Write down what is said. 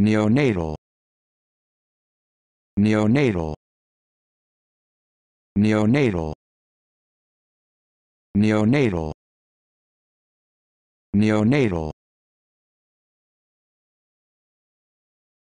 neonatal neonatal neonatal neonatal neonatal